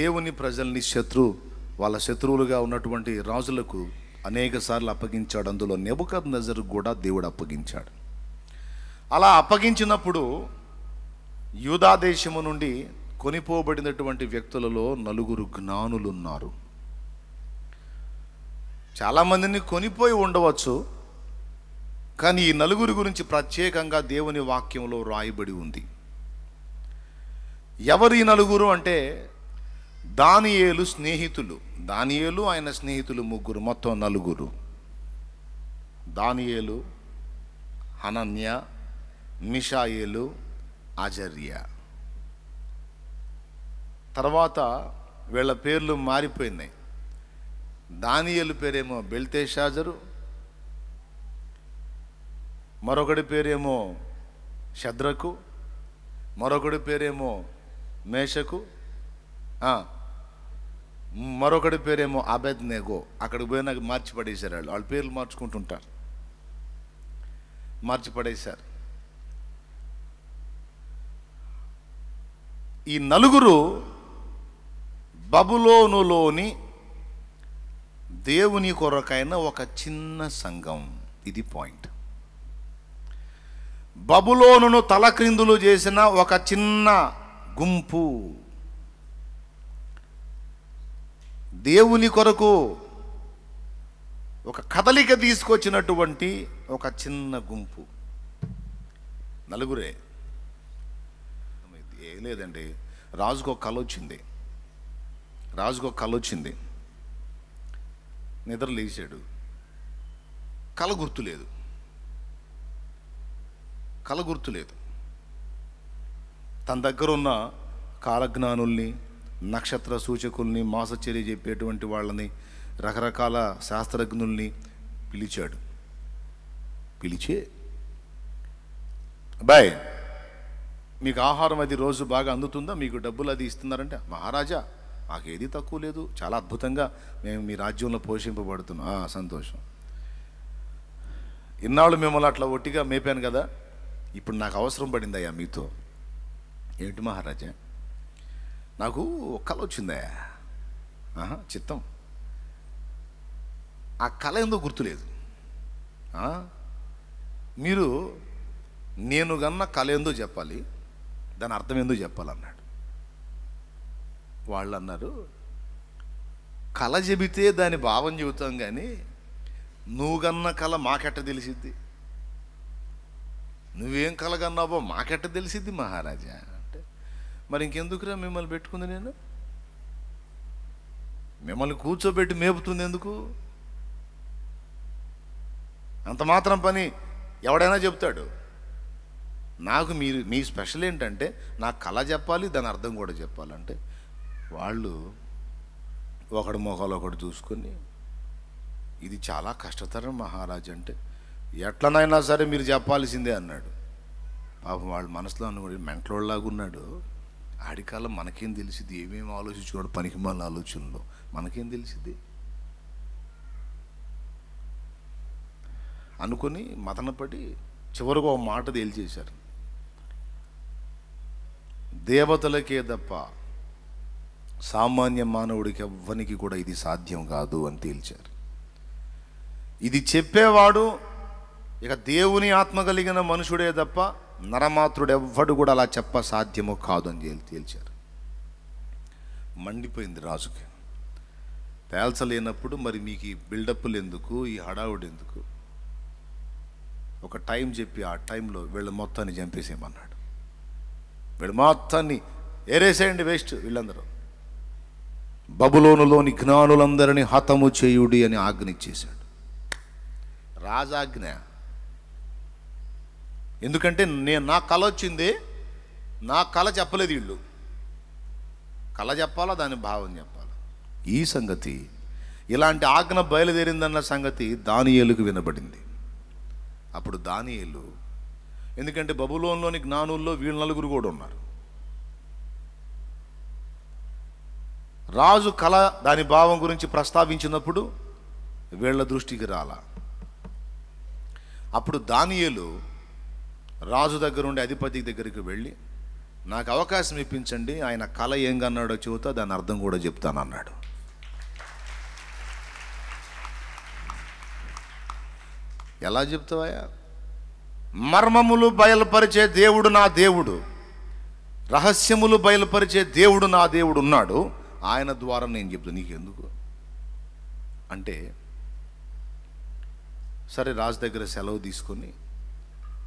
దేవుని ప్రజల్ని శత్రు వాళ్ళ శత్రువులుగా ఉన్నటువంటి రాజులకు అనేక సార్లు అప్పగించాడు అందులో నెబుకద్ నజర్ కూడా దేవుడు అప్పగించాడు అలా అప్పగించినప్పుడు యూదాదేశము నుండి కొనిపోబడినటువంటి వ్యక్తులలో నలుగురు జ్ఞానులు ఉన్నారు చాలామందిని కొనిపోయి ఉండవచ్చు కానీ ఈ నలుగురి గురించి ప్రత్యేకంగా దేవుని వాక్యంలో రాయబడి ఉంది ఎవరి నలుగురు అంటే దానియేలు స్నేహితులు దానియేలు ఆయన స్నేహితులు ముగ్గురు మొత్తం నలుగురు దానియేలు హనన్య మిషాయేలు అజర్య తర్వాత వీళ్ళ పేర్లు మారిపోయినాయి దానియలు పేరేమో బెల్తేషాజరు మరొకటి పేరేమో శద్రకు మరొకటి పేరేమో మేషకు మరొకటి పేరేమో అబెద్ నెగో అక్కడికి పోయినా మార్చి పడేశారు వాళ్ళు వాళ్ళ పేర్లు మార్చుకుంటుంటారు మార్చి పడేశారు ఈ నలుగురు బబులోనులోని దేవుని కొరకైన ఒక చిన్న సంఘం ఇది పాయింట్ బబులోనును తలక్రిందులు చేసిన ఒక చిన్న గుంపు దేవుని కొరకు ఒక కదలిక తీసుకొచ్చినటువంటి ఒక చిన్న గుంపు నలుగురే ఏ లేదండి రాజుకు ఒక కళ వచ్చింది రాజుకు ఒక కళ వచ్చింది నిద్ర లేచాడు కళ లేదు కళ లేదు తన దగ్గర ఉన్న కాలజ్ఞానుల్ని నక్షత్ర సూచకుల్ని మాసచర్య చెప్పేటువంటి వాళ్ళని రకరకాల శాస్త్రజ్ఞుల్ని పిలిచాడు పిలిచే బాయ్ మీకు ఆహారం అది రోజు బాగా అందుతుందా మీకు డబ్బులు అది ఇస్తున్నారంటే మహారాజా ఏది తక్కువ లేదు చాలా అద్భుతంగా మేము మీ రాజ్యంలో పోషింపబడుతున్నాం సంతోషం ఇన్నాళ్ళు మిమ్మల్ని అట్లా ఒట్టిగా మేపాను కదా ఇప్పుడు నాకు అవసరం పడిందయ్యా మీతో ఏమిటి మహారాజా నాకు కళ వచ్చిందే చిత్తం ఆ కళ ఎందుకు గుర్తులేదు మీరు నేను కన్నా కళ ఏందో చెప్పాలి దాని అర్థం ఏందో చెప్పాలన్నాడు వాళ్ళు అన్నారు కళ చెబితే దాని భావం చెబుతాం కానీ నువ్వు కన్న కళ మాకెట్ట తెలిసిద్ది నువ్వేం కలగన్నావో మాకెట్ట తెలిసిద్ది మహారాజా మరి ఇంకెందుకురా మిమ్మల్ని పెట్టుకుంది నేను మిమ్మల్ని కూర్చోబెట్టి మేపుతుంది ఎందుకు అంత మాత్రం పని ఎవడైనా చెప్తాడు నాకు మీరు మీ స్పెషల్ ఏంటంటే నా కళ చెప్పాలి దాని అర్థం కూడా చెప్పాలంటే వాళ్ళు ఒకడు మొహాలు ఒకటి చూసుకొని ఇది చాలా కష్టతరం మహారాజ్ అంటే ఎట్లనైనా సరే మీరు చెప్పాల్సిందే అన్నాడు పాపం వాళ్ళు మనసులో అనుకుని ఉన్నాడు ఆడికాలం మనకేం తెలిసింది ఏమేమి ఆలోచించుకోవడం పనికి మాల ఆలోచనలో మనకేం తెలిసింది అనుకుని మతనపడి చివరకు ఒక మాట తేల్చేశారు దేవతలకే తప్ప సామాన్య మానవుడికి ఎవ్వనికి కూడా ఇది సాధ్యం కాదు అని తేల్చారు ఇది చెప్పేవాడు ఇక దేవుని ఆత్మ కలిగిన మనుషుడే తప్ప నరమాతృడు ఎవ్వడు కూడా అలా చెప్ప సాధ్యము కాదు అని తేల్చారు మండిపోయింది రాజుకి తేల్చలేనప్పుడు మరి మీకు ఈ బిల్డప్లు ఎందుకు ఈ హడావుడు ఎందుకు ఒక టైం చెప్పి ఆ టైంలో వీళ్ళ మొత్తాన్ని చంపేసేయమన్నాడు వీళ్ళ మొత్తాన్ని ఏరేసేయండి వేస్ట్ వీళ్ళందరూ బబులోనులోని జ్ఞానులందరినీ హతము చేయుడి అని ఆజ్ఞ ఇచ్చేశాడు రాజాజ్ఞ ఎందుకంటే నేను నా కళ వచ్చింది నా కళ చెప్పలేదు వీళ్ళు కళ చెప్పాలా దాని భావం చెప్పాలి ఈ సంగతి ఇలాంటి ఆజ్ఞ బయలుదేరిందన్న సంగతి దానియేలుకు వినబడింది అప్పుడు దానియేలు ఎందుకంటే బబులోన్లోని జ్ఞానుల్లో వీళ్ళు నలుగురు కూడా ఉన్నారు రాజు కళ దాని భావం గురించి ప్రస్తావించినప్పుడు వీళ్ళ దృష్టికి రాల అప్పుడు దానియేలు రాజు దగ్గర ఉండే అధిపతి దగ్గరికి వెళ్ళి నాకు అవకాశం ఇప్పించండి ఆయన కళ ఏం కన్నాడో చెబుతా దాని అర్థం కూడా చెప్తాను అన్నాడు ఎలా చెప్తావా మర్మములు బయలుపరిచే దేవుడు నా దేవుడు రహస్యములు బయలుపరిచే దేవుడు నా దేవుడు ఉన్నాడు ఆయన ద్వారా నేను చెప్తాను నీకెందుకు అంటే సరే రాజు దగ్గర సెలవు తీసుకొని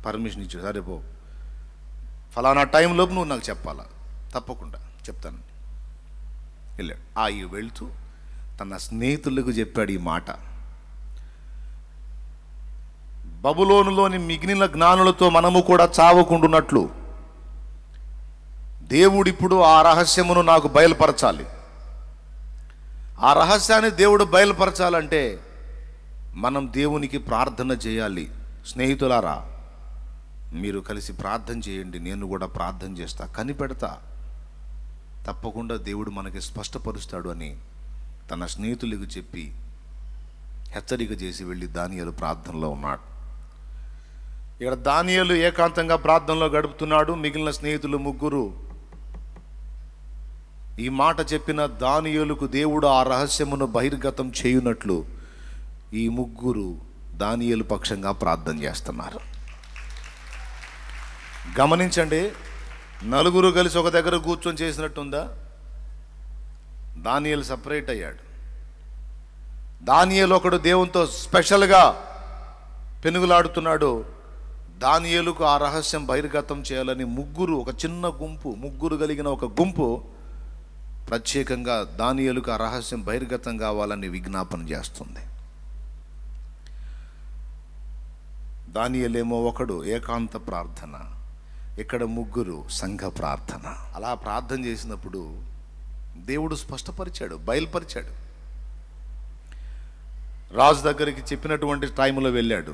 పర్మిషన్ ఇచ్చాడు సరే పో ఫలానా టైంలోపు నువ్వు నాకు చెప్పాలా తప్పకుండా చెప్తాను వెళ్ళాడు ఆ ఈ వెళ్తూ తన స్నేహితులకు చెప్పాడు ఈ మాట బబులోనులోని మిగిలిన జ్ఞానులతో మనము కూడా చావుకుంటున్నట్లు దేవుడిప్పుడు ఆ రహస్యమును నాకు బయలుపరచాలి ఆ రహస్యాన్ని దేవుడు బయలుపరచాలంటే మనం దేవునికి ప్రార్థన చేయాలి స్నేహితులారా మీరు కలిసి ప్రార్థన చేయండి నేను కూడా ప్రార్థన చేస్తా కనిపెడతా తప్పకుండా దేవుడు మనకి స్పష్టపరుస్తాడు అని తన స్నేహితులకు చెప్పి హెచ్చరిక చేసి వెళ్ళి దానియాలు ప్రార్థనలో ఉన్నాడు ఇక్కడ దానియాలు ఏకాంతంగా ప్రార్థనలో గడుపుతున్నాడు మిగిలిన స్నేహితులు ముగ్గురు ఈ మాట చెప్పిన దానియలకు దేవుడు ఆ రహస్యమును బహిర్గతం చేయునట్లు ఈ ముగ్గురు దానియలు పక్షంగా ప్రార్థన చేస్తున్నారు గమనించండి నలుగురు కలిసి ఒక దగ్గర కూర్చొని చేసినట్టుందా దానియలు సపరేట్ అయ్యాడు దానియలు ఒకడు దేవునితో స్పెషల్గా పెనుగులాడుతున్నాడు దానియలుకు ఆ రహస్యం బహిర్గతం చేయాలని ముగ్గురు ఒక చిన్న గుంపు ముగ్గురు కలిగిన ఒక గుంపు ప్రత్యేకంగా దానియలకు ఆ రహస్యం బహిర్గతం కావాలని విజ్ఞాపన చేస్తుంది దానియలేమో ఒకడు ఏకాంత ప్రార్థన ఇక్కడ ముగ్గురు సంఘ ప్రార్థన అలా ప్రార్థన చేసినప్పుడు దేవుడు స్పష్టపరిచాడు బయలుపరిచాడు రాజు దగ్గరికి చెప్పినటువంటి టైంలో వెళ్ళాడు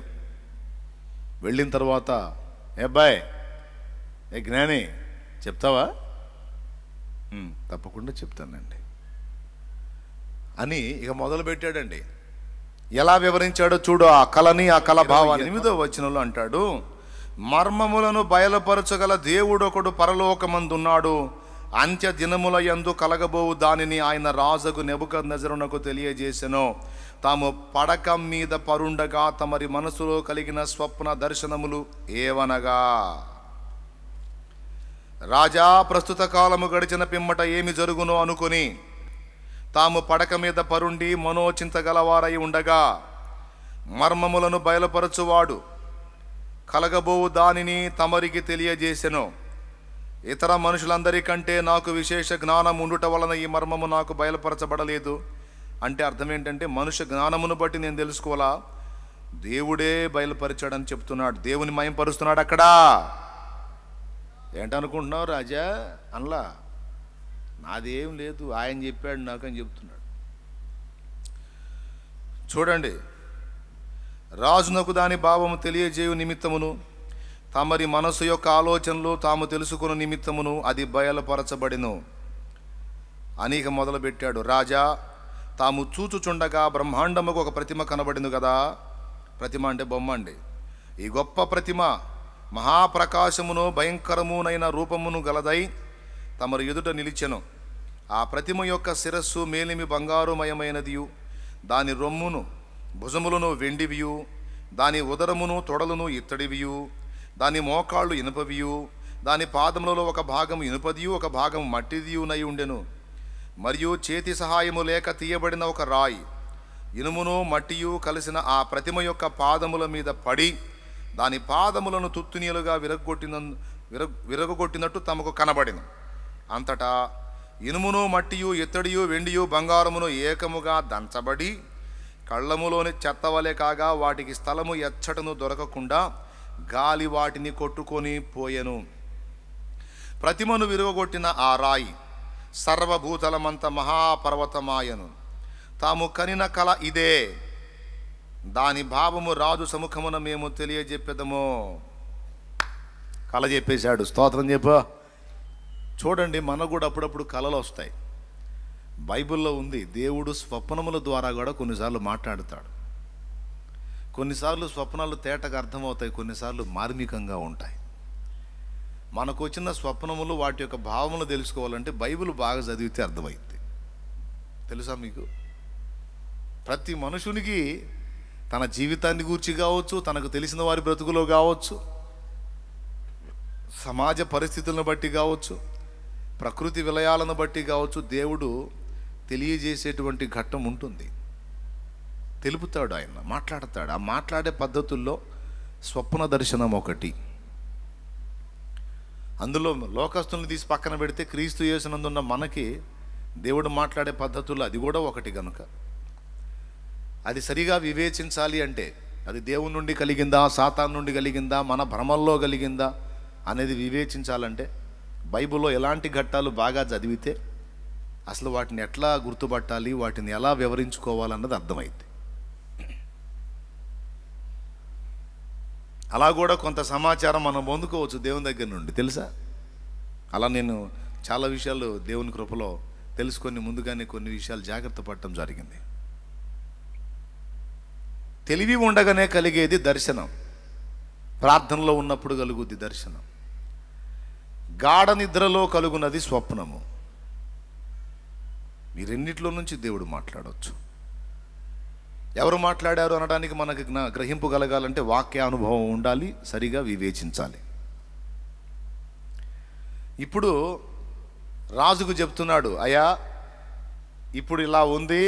వెళ్ళిన తర్వాత ఏ బాయ్ ఏ జ్ఞాని చెప్తావా తప్పకుండా చెప్తానండి అని ఇక మొదలు పెట్టాడండి ఎలా వివరించాడో చూడు ఆ కళని ఆ కళ భావాన్ని ఎనిమిదో వచనంలో అంటాడు మర్మములను బయలుపరచగల దేవుడొకడు పరలోకమందున్నాడు అంత్య దినముల యందు కలగబోవు దానిని ఆయన రాజుకు నెబుక నజరునకు తెలియజేసెను తాము పడక మీద పరుండగా తమరి మనసులో కలిగిన స్వప్న దర్శనములు ఏవనగా రాజా ప్రస్తుత కాలము గడిచిన పిమ్మట ఏమి జరుగునో అనుకుని తాము పడక మీద పరుండి మనోచింతగలవారై ఉండగా మర్మములను బయలుపరచువాడు కలగబో దానిని తమరికి తెలియజేసెను ఇతర మనుషులందరికంటే నాకు విశేష జ్ఞానం ఉండుట వలన ఈ మర్మము నాకు బయలుపరచబడలేదు అంటే అర్థం ఏంటంటే మనుష్య జ్ఞానమును బట్టి నేను తెలుసుకోవాలా దేవుడే బయలుపరిచాడని చెప్తున్నాడు దేవుని మయంపరుస్తున్నాడు అక్కడ ఏంటనుకుంటున్నావు రాజా అనలా నాదేం లేదు ఆయన చెప్పాడు నాకు అని చెప్తున్నాడు చూడండి రాజునకు దాని భావము తెలియజేయు నిమిత్తమును తమరి మనసు యొక్క ఆలోచనలు తాము తెలుసుకున్న నిమిత్తమును అది బయలుపరచబడిను అనేక మొదలుపెట్టాడు రాజా తాము చూచుచుండగా బ్రహ్మాండముకు ఒక ప్రతిమ కనబడింది కదా ప్రతిమ అంటే బొమ్మ అండి ఈ గొప్ప ప్రతిమ మహాప్రకాశమును భయంకరమునైన రూపమును గలదై తమరు ఎదుట నిలిచెను ఆ ప్రతిమ యొక్క శిరస్సు మేలిమి బంగారుమయమైనదియు దాని రొమ్మును భుజములను వెండివియు దాని ఉదరమును తొడలను ఇత్తడివియు దాని మోకాళ్ళు ఇనుపవియు దాని పాదములలో ఒక భాగం ఇనుపదియు ఒక భాగం మట్టిదియునై ఉండెను మరియు చేతి సహాయము లేక తీయబడిన ఒక రాయి ఇనుమును మట్టియు కలిసిన ఆ ప్రతిమ యొక్క పాదముల మీద పడి దాని పాదములను తుత్తునీలుగా విరగొట్టిన విరగ విరగొట్టినట్టు తమకు కనబడిను అంతటా ఇనుమును మట్టియు ఇత్తడియు వెండియు బంగారమును ఏకముగా దంచబడి కళ్ళములోని చెత్తవలే కాగా వాటికి స్థలము ఎచ్చటను దొరకకుండా గాలి వాటిని కొట్టుకొని పోయెను ప్రతిమను విరువగొట్టిన ఆ రాయి సర్వభూతలమంత మహాపర్వతమాయను తాము కనిన కళ ఇదే దాని భావము రాజు సముఖమున మేము తెలియజెప్పేదము కళ చెప్పేశాడు స్తోత్రం చెప్ప చూడండి మనకు కూడా అప్పుడప్పుడు కళలు వస్తాయి బైబిల్లో ఉంది దేవుడు స్వప్నముల ద్వారా కూడా కొన్నిసార్లు మాట్లాడుతాడు కొన్నిసార్లు స్వప్నాలు తేటకు అర్థమవుతాయి కొన్నిసార్లు మార్మికంగా ఉంటాయి మనకు వచ్చిన స్వప్నములు వాటి యొక్క భావములు తెలుసుకోవాలంటే బైబిల్ బాగా చదివితే అర్థమైంది తెలుసా మీకు ప్రతి మనుషునికి తన జీవితాన్ని గూర్చి కావచ్చు తనకు తెలిసిన వారి బ్రతుకులో కావచ్చు సమాజ పరిస్థితులను బట్టి కావచ్చు ప్రకృతి విలయాలను బట్టి కావచ్చు దేవుడు తెలియజేసేటువంటి ఘట్టం ఉంటుంది తెలుపుతాడు ఆయన మాట్లాడతాడు ఆ మాట్లాడే పద్ధతుల్లో స్వప్న దర్శనం ఒకటి అందులో లోకస్తుల్ని తీసి పక్కన పెడితే క్రీస్తు చేసినందున్న మనకి దేవుడు మాట్లాడే పద్ధతుల్లో అది కూడా ఒకటి కనుక అది సరిగా వివేచించాలి అంటే అది దేవుని నుండి కలిగిందా సాతాన్ నుండి కలిగిందా మన భ్రమల్లో కలిగిందా అనేది వివేచించాలంటే బైబిల్లో ఎలాంటి ఘట్టాలు బాగా చదివితే అసలు వాటిని ఎట్లా గుర్తుపట్టాలి వాటిని ఎలా వివరించుకోవాలన్నది అర్థమైంది అలా కూడా కొంత సమాచారం మనం పొందుకోవచ్చు దేవుని దగ్గర నుండి తెలుసా అలా నేను చాలా విషయాలు దేవుని కృపలో తెలుసుకొని ముందుగానే కొన్ని విషయాలు జాగ్రత్త పడటం జరిగింది తెలివి ఉండగానే కలిగేది దర్శనం ప్రార్థనలో ఉన్నప్పుడు కలుగుద్ది దర్శనం గాఢ నిద్రలో కలుగున్నది స్వప్నము వీరెన్నిట్లో నుంచి దేవుడు మాట్లాడవచ్చు ఎవరు మాట్లాడారు అనడానికి మనకు గ్రహింపు కలగాలంటే వాక్య అనుభవం ఉండాలి సరిగా వివేచించాలి ఇప్పుడు రాజుకు చెప్తున్నాడు అయ్యా ఇప్పుడు ఇలా ఉంది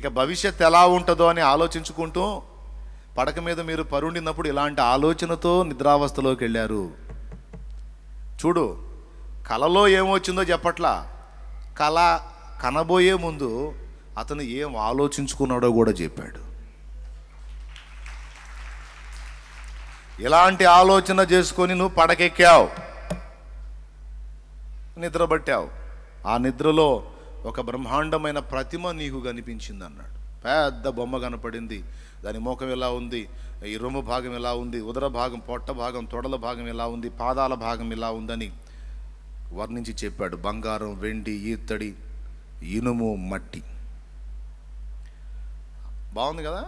ఇక భవిష్యత్ ఎలా ఉంటుందో అని ఆలోచించుకుంటూ పడక మీద మీరు పరుండినప్పుడు ఇలాంటి ఆలోచనతో నిద్రావస్థలోకి వెళ్ళారు చూడు కలలో ఏమొచ్చిందో చెప్పట్లా కళ కనబోయే ముందు అతను ఏం ఆలోచించుకున్నాడో కూడా చెప్పాడు ఎలాంటి ఆలోచన చేసుకొని నువ్వు పడకెక్కావు నిద్రపట్టావు ఆ నిద్రలో ఒక బ్రహ్మాండమైన ప్రతిమ నీకు కనిపించింది అన్నాడు పెద్ద బొమ్మ కనపడింది దాని ముఖం ఎలా ఉంది ఈ రొమ్మ భాగం ఎలా ఉంది ఉదర భాగం పొట్ట భాగం తొడల భాగం ఎలా ఉంది పాదాల భాగం ఎలా ఉందని వర్ణించి చెప్పాడు బంగారం వెండి ఈత్తడి ఇనుము మట్టి బాగుంది కదా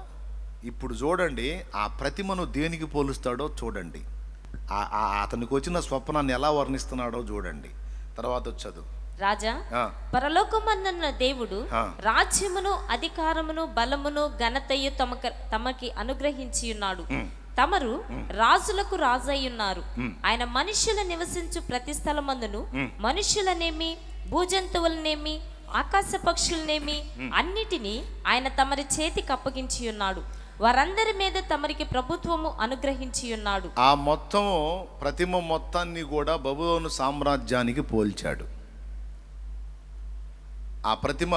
ఇప్పుడు చూడండి ఆ ప్రతిమను దేనికి పోలుస్తాడో చూడండి అతనికి వచ్చిన స్వప్నాన్ని ఎలా వర్ణిస్తున్నాడో చూడండి తర్వాత వచ్చదు రాజా పరలోకమన్న దేవుడు రాజ్యమును అధికారమును బలమును ఘనతయు తమక తమకి అనుగ్రహించి ఉన్నాడు తమరు రాజులకు రాజయ్యున్నారు ఆయన మనుషుల నివసించు ప్రతి స్థలమందును మనుషులనేమి భూజంతువులనేమి ఆకాశ పక్షులనేమి అన్నిటినీ ఆయన తమరి చేతికి అప్పగించి ఉన్నాడు వారందరి మీద తమరికి ప్రభుత్వము అనుగ్రహించి ఉన్నాడు ఆ మొత్తము ప్రతిమ మొత్తాన్ని కూడా బబులోను సామ్రాజ్యానికి పోల్చాడు ఆ ప్రతిమ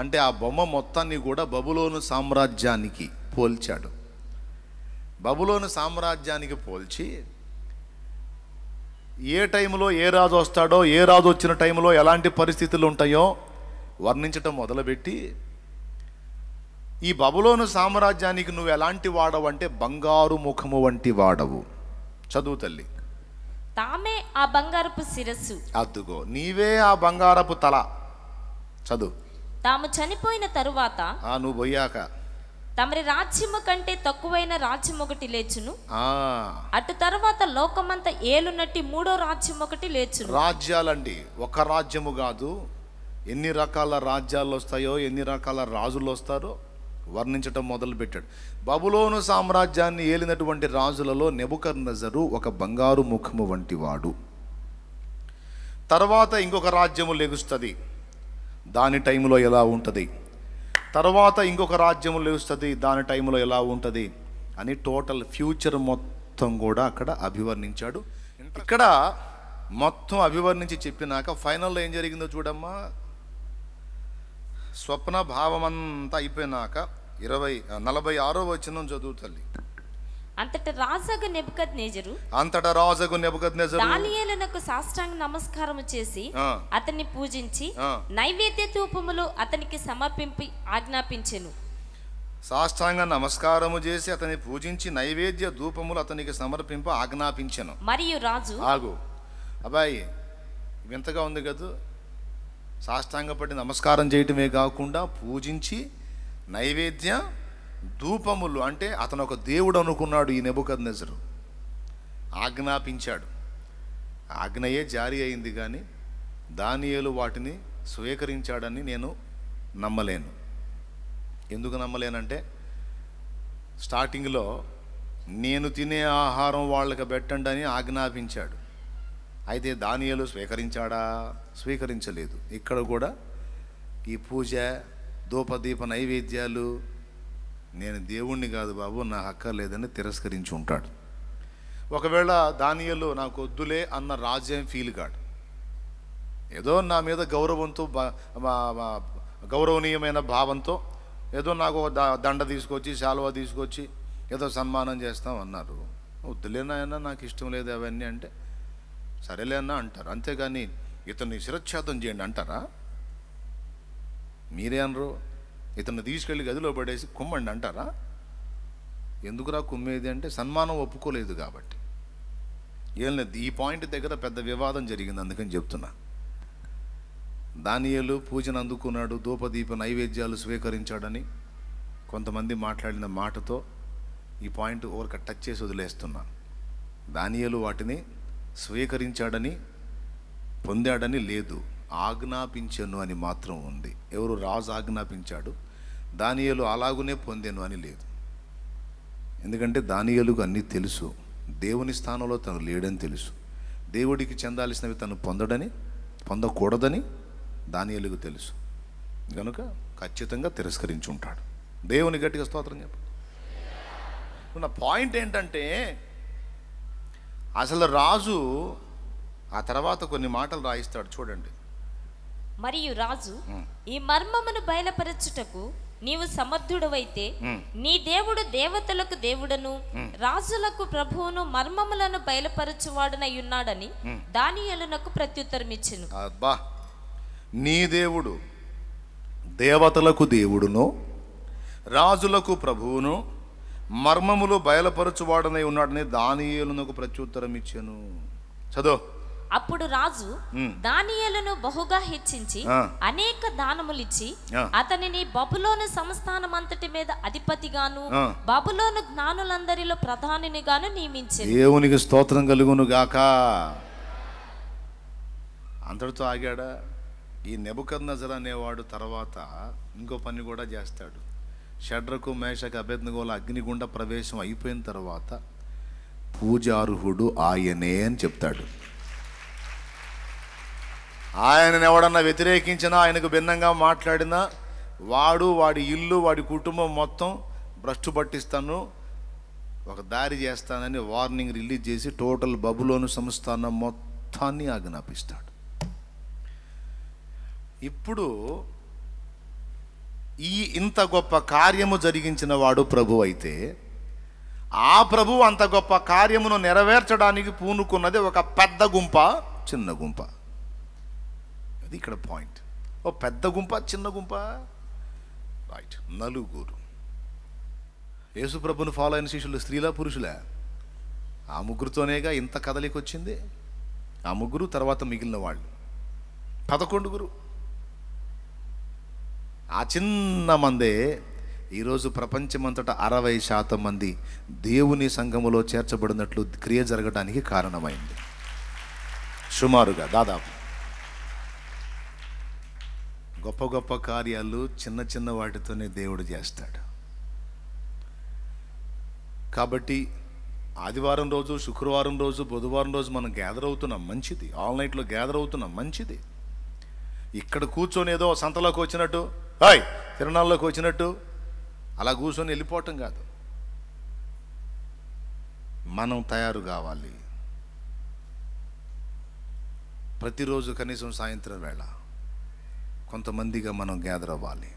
అంటే ఆ బొమ్మ మొత్తాన్ని కూడా బబులోను సామ్రాజ్యానికి పోల్చాడు బబులోను సామ్రాజ్యానికి పోల్చి ఏ టైంలో ఏ రాజు వస్తాడో ఏ రాజు వచ్చిన టైంలో ఎలాంటి పరిస్థితులు ఉంటాయో వర్ణించటం మొదలుపెట్టి ఈ బబులోను సామ్రాజ్యానికి నువ్వు ఎలాంటి వాడవు అంటే బంగారు ముఖము వంటి వాడవు చదువు తల్లి తామే ఆ బంగారపు శిరస్సు అద్దుగో నీవే ఆ బంగారపు తల చదువు తాము చనిపోయిన తరువాత ఆ నువ్వు పోయాక తమరి రాజ్యము కంటే తక్కువైన రాజ్యం ఒకటి లేచును అటు తర్వాత లోకమంతా ఏలునట్టి మూడో రాజ్యం ఒకటి లేచును రాజ్యాలండి ఒక రాజ్యము కాదు ఎన్ని రకాల రాజ్యాలు వస్తాయో ఎన్ని రకాల రాజులు వస్తారో వర్ణించటం మొదలుపెట్టాడు బబులోను సామ్రాజ్యాన్ని ఏలినటువంటి రాజులలో నజరు ఒక బంగారు ముఖము వంటివాడు తర్వాత ఇంకొక రాజ్యము లెగుస్తుంది దాని టైంలో ఎలా ఉంటుంది తర్వాత ఇంకొక రాజ్యము లెగుస్తుంది దాని టైంలో ఎలా ఉంటుంది అని టోటల్ ఫ్యూచర్ మొత్తం కూడా అక్కడ అభివర్ణించాడు ఇక్కడ మొత్తం అభివర్ణించి చెప్పినాక ఫైనల్లో ఏం జరిగిందో చూడమ్మా స్వప్న భావమంతా అయిపోయినాక ఇరవై నలభై ఆరో వచనం చదువు తల్లి అంతట రాజగు నెబుకద్ నేజరు అంతట రాజగు నెబుకద్ నేజరు దానియేలునకు సాష్టాంగ నమస్కారం చేసి అతన్ని పూజించి నైవేద్య ధూపములు అతనికి సమర్పింపి ఆజ్ఞాపించెను సాష్టాంగ నమస్కారము చేసి అతని పూజించి నైవేద్య ధూపములు అతనికి సమర్పింపు ఆజ్ఞాపించెను మరియు రాజు ఆగు అబ్బాయి వింతగా ఉంది కదా సాష్టాంగపడి నమస్కారం చేయటమే కాకుండా పూజించి నైవేద్య ధూపములు అంటే అతను ఒక దేవుడు అనుకున్నాడు ఈ నెబుకద్ నెజరు ఆజ్ఞాపించాడు ఆజ్ఞయే జారీ అయింది కానీ దానియలు వాటిని స్వీకరించాడని నేను నమ్మలేను ఎందుకు నమ్మలేనంటే స్టార్టింగ్లో నేను తినే ఆహారం వాళ్ళకి పెట్టండి అని ఆజ్ఞాపించాడు అయితే దానియలు స్వీకరించాడా స్వీకరించలేదు ఇక్కడ కూడా ఈ పూజ ధూపదీప నైవేద్యాలు నేను దేవుణ్ణి కాదు బాబు హక్క అక్కర్లేదని తిరస్కరించి ఉంటాడు ఒకవేళ దానియలు నాకు వద్దులే అన్న రాజ్యం ఫీల్ కాడు ఏదో నా మీద గౌరవంతో గౌరవనీయమైన భావంతో ఏదో నాకు దండ తీసుకొచ్చి శాలువా తీసుకొచ్చి ఏదో సన్మానం చేస్తాం అన్నారు వద్దులేనాయన నాకు ఇష్టం లేదు అవన్నీ అంటే సరేలే అన్నా అంటారు అంతేగాని ఇతన్ని శిరచ్ఛేదం చేయండి అంటారా మీరే అనరు ఇతన్ని తీసుకెళ్ళి గదిలో పడేసి కుమ్మండి అంటారా ఎందుకురా కుమ్మేది అంటే సన్మానం ఒప్పుకోలేదు కాబట్టి ఏం లేదు ఈ పాయింట్ దగ్గర పెద్ద వివాదం జరిగింది అందుకని చెప్తున్నా దానియలు పూజను అందుకున్నాడు దూపదీప నైవేద్యాలు స్వీకరించాడని కొంతమంది మాట్లాడిన మాటతో ఈ పాయింట్ ఓవర్క టచ్ చేసి వదిలేస్తున్నా దానియలు వాటిని స్వీకరించాడని పొందాడని లేదు ఆజ్ఞాపించను అని మాత్రం ఉంది ఎవరు రాజు ఆజ్ఞాపించాడు దానియలు అలాగునే పొందాను అని లేదు ఎందుకంటే దానియలుగా అన్నీ తెలుసు దేవుని స్థానంలో తను లేడని తెలుసు దేవుడికి చెందాల్సినవి తను పొందడని పొందకూడదని దానియలుగు తెలుసు కనుక ఖచ్చితంగా తిరస్కరించి ఉంటాడు దేవుని గట్టిగా స్తోత్రం చెప్పు నా పాయింట్ ఏంటంటే అసలు రాజు ఆ తర్వాత కొన్ని మాటలు రాయిస్తాడు చూడండి మరియు రాజు ఈ మర్మమును బయలుపరచుటకు నీవు సమర్థుడవైతే నీ దేవుడు దేవతలకు దేవుడను రాజులకు ప్రభువును మర్మములను బయలుపరచువాడునై ఉన్నాడని దానియలునకు ప్రత్యుత్తరం ఇచ్చెను నీ దేవుడు దేవతలకు దేవుడును రాజులకు ప్రభువును మర్మములు బయలుపరచువాడనై ఉన్నాడని దానియేలునకు ప్రత్యుత్తరం ఇచ్చాను చదువు అప్పుడు రాజు దానియేలును బహుగా హెచ్చించి అనేక దానములిచ్చి అతనిని బబులోను సంస్థానం అంతటి మీద అధిపతిగాను బబులోను జ్ఞానులందరిలో ప్రధానినిగాను నియమించి దేవునికి స్తోత్రం కలుగును గాక అంతటితో ఆగాడా ఈ నజర్ అనేవాడు తర్వాత ఇంకో పని కూడా చేస్తాడు షడ్రకు మేషకు అభ్యర్థుల అగ్నిగుండ ప్రవేశం అయిపోయిన తర్వాత పూజార్హుడు ఆయనే అని చెప్తాడు ఆయనను ఎవడన్నా వ్యతిరేకించినా ఆయనకు భిన్నంగా మాట్లాడినా వాడు వాడి ఇల్లు వాడి కుటుంబం మొత్తం భ్రష్టు పట్టిస్తాను ఒక దారి చేస్తానని వార్నింగ్ రిలీజ్ చేసి టోటల్ బబులోను సంస్థానం మొత్తాన్ని ఆజ్ఞాపిస్తాడు ఇప్పుడు ఈ ఇంత గొప్ప కార్యము జరిగించిన వాడు ప్రభు అయితే ఆ ప్రభు అంత గొప్ప కార్యమును నెరవేర్చడానికి పూనుకున్నది ఒక పెద్ద గుంప చిన్న గుంప అది ఇక్కడ పాయింట్ ఓ పెద్ద గుంప చిన్న గుంప రైట్ నలుగురు ప్రభును ఫాలో అయిన శిష్యులు స్త్రీలా పురుషులే ఆ ముగ్గురుతోనేగా ఇంత కదలికొచ్చింది ఆ ముగ్గురు తర్వాత మిగిలిన వాళ్ళు పదకొండుగురు ఆ చిన్న మందే ఈరోజు ప్రపంచమంతటా అరవై శాతం మంది దేవుని సంఘములో చేర్చబడినట్లు క్రియ జరగడానికి కారణమైంది సుమారుగా దాదాపు గొప్ప గొప్ప కార్యాలు చిన్న చిన్న వాటితోనే దేవుడు చేస్తాడు కాబట్టి ఆదివారం రోజు శుక్రవారం రోజు బుధవారం రోజు మనం గ్యాదర్ అవుతున్నాం మంచిది ఆల్ నైట్లో గ్యాదర్ అవుతున్నాం మంచిది ఇక్కడ కూర్చొని ఏదో సంతలోకి వచ్చినట్టు హాయ్ తిరణాల్లోకి వచ్చినట్టు అలా కూర్చొని వెళ్ళిపోవటం కాదు మనం తయారు కావాలి ప్రతిరోజు కనీసం సాయంత్రం వేళ కొంతమందిగా మనం గ్యాదర్ అవ్వాలి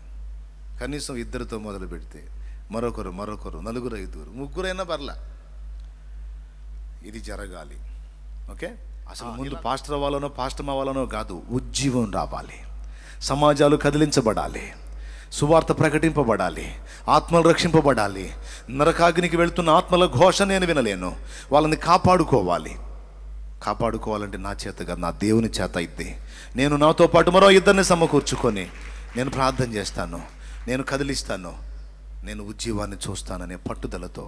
కనీసం ఇద్దరితో మొదలు పెడితే మరొకరు మరొకరు నలుగురు ఐదుగురు ముగ్గురైనా పర్లే ఇది జరగాలి ఓకే అసలు ముందు పాస్టర్ అవ్వాలనో పాస్టర్ అవ్వాలనో కాదు ఉజ్జీవం రావాలి సమాజాలు కదిలించబడాలి సువార్త ప్రకటింపబడాలి ఆత్మలు రక్షింపబడాలి నరకాగ్నికి వెళ్తున్న ఆత్మల ఘోష నేను వినలేను వాళ్ళని కాపాడుకోవాలి కాపాడుకోవాలంటే నా చేత కాదు నా దేవుని చేత అయితే నేను నాతో పాటు మరో ఇద్దరిని సమకూర్చుకొని నేను ప్రార్థన చేస్తాను నేను కదిలిస్తాను నేను ఉజ్జీవాన్ని చూస్తాననే పట్టుదలతో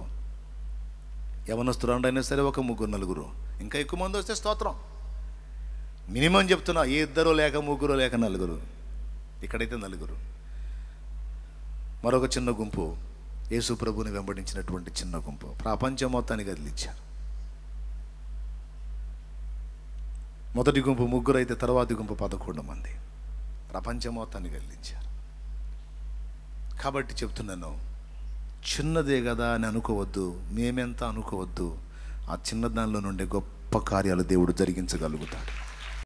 అయినా సరే ఒక ముగ్గురు నలుగురు ఇంకా ఎక్కువ మంది వస్తే స్తోత్రం మినిమం చెప్తున్నా ఇద్దరు లేక ముగ్గురు లేక నలుగురు ఇక్కడైతే నలుగురు మరొక చిన్న గుంపు యేసు ప్రభుని వెంబడించినటువంటి చిన్న గుంపు ప్రపంచం మొత్తాన్ని కదిలించారు మొదటి గుంపు ముగ్గురు అయితే తర్వాతి గుంపు పదకొండు మంది ప్రపంచం మొత్తాన్ని కదిలించారు కాబట్టి చెప్తున్నాను చిన్నదే కదా అని అనుకోవద్దు మేమెంత అనుకోవద్దు ఆ చిన్నదానిలో నుండే గొప్ప కార్యాలు దేవుడు జరిగించగలుగుతాడు